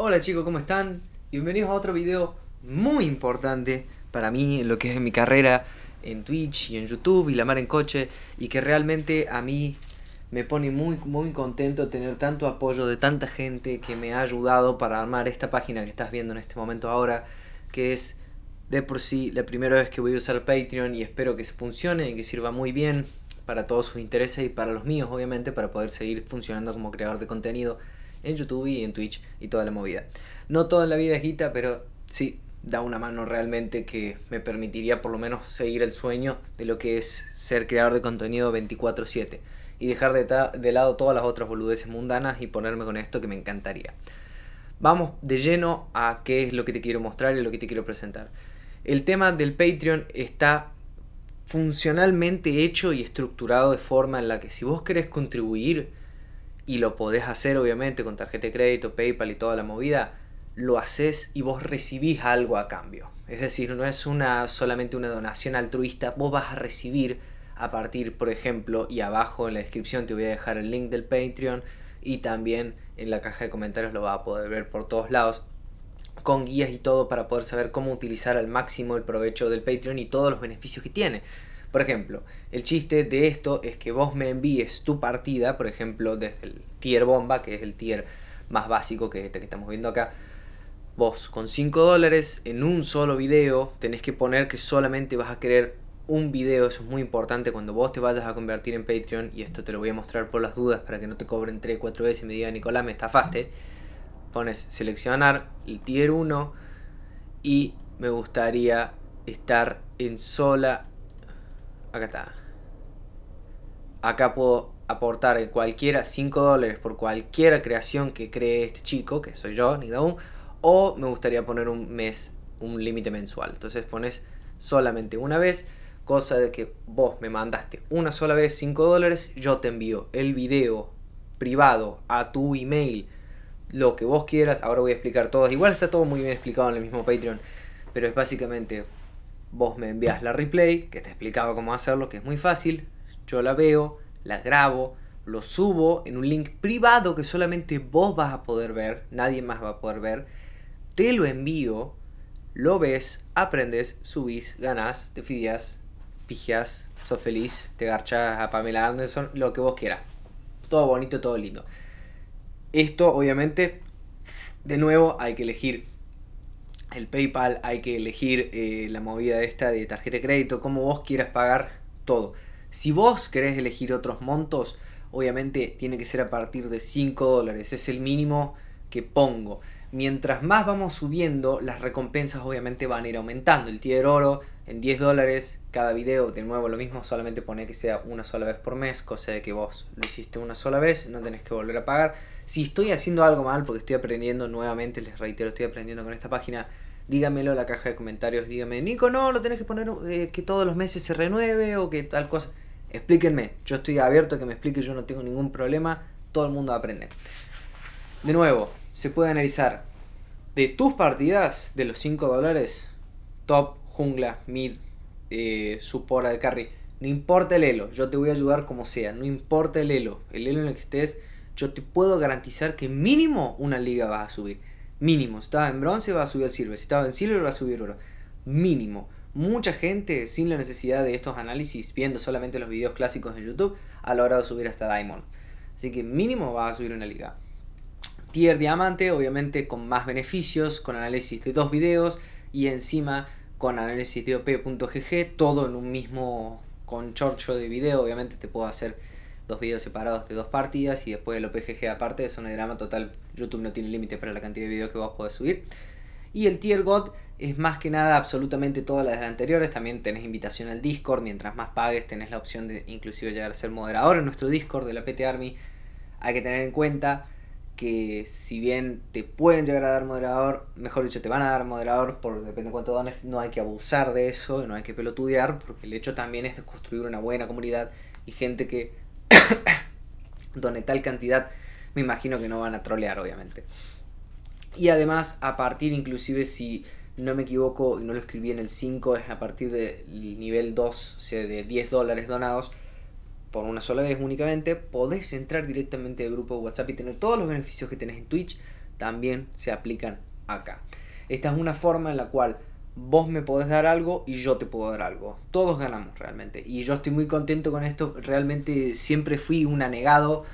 Hola chicos, ¿cómo están? Y Bienvenidos a otro video muy importante para mí lo que es mi carrera en Twitch y en YouTube y la mar en coche y que realmente a mí me pone muy, muy contento tener tanto apoyo de tanta gente que me ha ayudado para armar esta página que estás viendo en este momento ahora, que es de por sí la primera vez que voy a usar Patreon y espero que funcione y que sirva muy bien para todos sus intereses y para los míos obviamente para poder seguir funcionando como creador de contenido en YouTube y en Twitch y toda la movida. No toda la vida es guita, pero sí da una mano realmente que me permitiría por lo menos seguir el sueño de lo que es ser creador de contenido 24/7 y dejar de, de, lado todas las otras boludeces mundanas y ponerme con esto que me encantaría. Vamos de lleno a qué es lo que te quiero mostrar y lo que te quiero presentar. El tema del Patreon está funcionalmente hecho y estructurado de forma en la que si vos querés contribuir y lo podés hacer obviamente con tarjeta de crédito, PayPal y toda la movida, lo haces y vos recibís algo a cambio. Es decir, no es una, solamente una donación altruista, vos vas a recibir a partir, por ejemplo, y abajo en la descripción te voy a dejar el link del Patreon y también en la caja de comentarios lo vas a poder ver por todos lados con guías y todo para poder saber cómo utilizar al máximo el provecho del Patreon y todos los beneficios que tiene. Por ejemplo, el chiste de esto es que vos me envíes tu partida, por ejemplo, desde el tier bomba, que es el tier más básico que, este estamos viendo acá. Vos con 5 dólares en un solo video tenés que poner que solamente vas a querer un video, eso es muy importante cuando vos te vayas a convertir en Patreon, y esto te lo voy a mostrar por las dudas para que no te cobren 3, 4 veces y me digan, Nicolás, me estafaste. Pones seleccionar el tier 1 y me gustaría estar en sola Acá está. Acá puedo aportar cualquiera 5 dólares por cualquier creación que cree este chico, que soy yo, ni un. O me gustaría poner un mes, un límite mensual. Entonces pones solamente una vez. Cosa de que vos me mandaste una sola vez 5 dólares, yo te envío el video privado a tu email, lo que vos quieras. Ahora voy a explicar todo. Igual está todo muy bien explicado en el mismo Patreon, pero es básicamente vos me envías la replay, que te he explicado cómo hacerlo, que es muy fácil, yo la veo, la grabo, lo subo en un link privado que solamente vos vas a poder ver, nadie más va a poder ver, te lo envío, lo ves, aprendes, subís, ganás, te fideas, pigias, sos feliz, te garchas a Pamela Anderson, lo que vos quieras. Todo bonito, todo lindo. Esto obviamente, de nuevo, hay que elegir el PayPal, hay que elegir eh, la movida esta de tarjeta de crédito, como vos quieras pagar todo. Si vos querés elegir otros montos, obviamente tiene que ser a partir de 5 dólares, es el mínimo que pongo. Mientras más vamos subiendo, las recompensas obviamente van a ir aumentando. El tier oro en 10 dólares cada video, de nuevo lo mismo, solamente pone que sea una sola vez por mes, cosa de que vos lo hiciste una sola vez, no tenés que volver a pagar. Si estoy haciendo algo mal, porque estoy aprendiendo nuevamente, les reitero, estoy aprendiendo con esta página, dígamelo en la caja de comentarios, dígame, Nico, no, lo tenés que poner eh, que todos los meses se renueve o que tal cosa. Explíquenme, yo estoy abierto a que me explique, yo no tengo ningún problema, todo el mundo aprende. De nuevo, se puede analizar de tus partidas de los 5 dólares, top jungla, mid, eh, de de carry. No importa el elo, yo te voy a ayudar como sea. No importa el elo, el elo en el que estés, yo te puedo garantizar que mínimo una liga vas a subir. Mínimo, si estaba en bronce vas a subir al silver, si estaba en silver vas a subir oro. Mínimo. Mucha gente sin la necesidad de estos análisis, viendo solamente los videos clásicos de YouTube, ha logrado subir hasta Diamond. Así que mínimo vas a subir una liga. Tier diamante, obviamente con más beneficios, con análisis de dos videos y encima con análisis de op.gg, todo en un mismo conchorcho de video. Obviamente te puedo hacer dos videos separados de dos partidas y después el OPGG aparte, es un drama total. YouTube no tiene límite para la cantidad de videos que vos podés subir. Y el Tier God es más que nada absolutamente todas las anteriores. También tenés invitación al Discord. Mientras más pagues, tenés la opción de inclusive llegar a ser moderador en nuestro Discord de la PT Army. Hay que tener en cuenta que si bien te pueden llegar a dar moderador, mejor dicho, te van a dar moderador, por depende de cuánto dones, no hay que abusar de eso, no hay que pelotudear, porque el hecho también es de construir una buena comunidad y gente que done tal cantidad, me imagino que no van a trolear, obviamente. Y además, a partir inclusive si no me equivoco y no lo escribí en el 5, es a partir del nivel 2, o sea, de 10 dólares donados, por una sola vez únicamente, podés entrar directamente al grupo de WhatsApp y tener todos los beneficios que tenés en Twitch, también se aplican acá. Esta es una forma en la cual vos me podés dar algo y yo te puedo dar algo. Todos ganamos realmente. Y yo estoy muy contento con esto. Realmente siempre fui un anegado.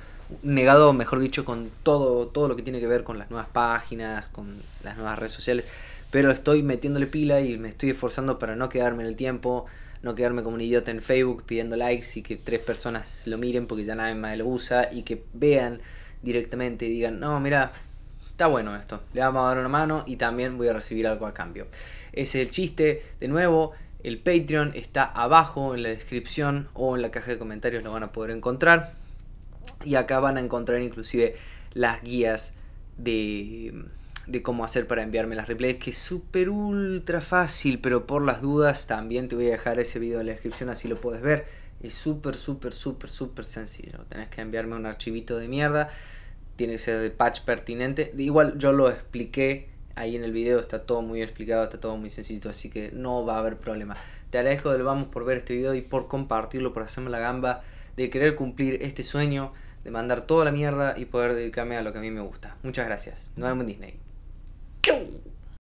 Negado, mejor dicho, con todo, todo lo que tiene que ver con las nuevas páginas, con las nuevas redes sociales pero estoy metiéndole pila y me estoy esforzando para no quedarme en el tiempo, no quedarme como un idiota en Facebook pidiendo likes y que tres personas lo miren porque ya nadie más lo usa y que vean directamente y digan, no, mira, está bueno esto, le vamos a dar una mano y también voy a recibir algo a cambio. Ese es el chiste, de nuevo, el Patreon está abajo en la descripción o en la caja de comentarios lo van a poder encontrar. Y acá van a encontrar inclusive las guías de de cómo hacer para enviarme las replays, que es súper ultra fácil, pero por las dudas también te voy a dejar ese video en la descripción, así lo puedes ver. Es súper, súper, súper, súper sencillo. Tenés que enviarme un archivito de mierda, tiene que ser de patch pertinente. Igual yo lo expliqué ahí en el video, está todo muy explicado, está todo muy sencillo, así que no va a haber problema. Te agradezco del vamos por ver este video y por compartirlo, por hacerme la gamba de querer cumplir este sueño, de mandar toda la mierda y poder dedicarme a lo que a mí me gusta. Muchas gracias. Nos vemos en Disney. t r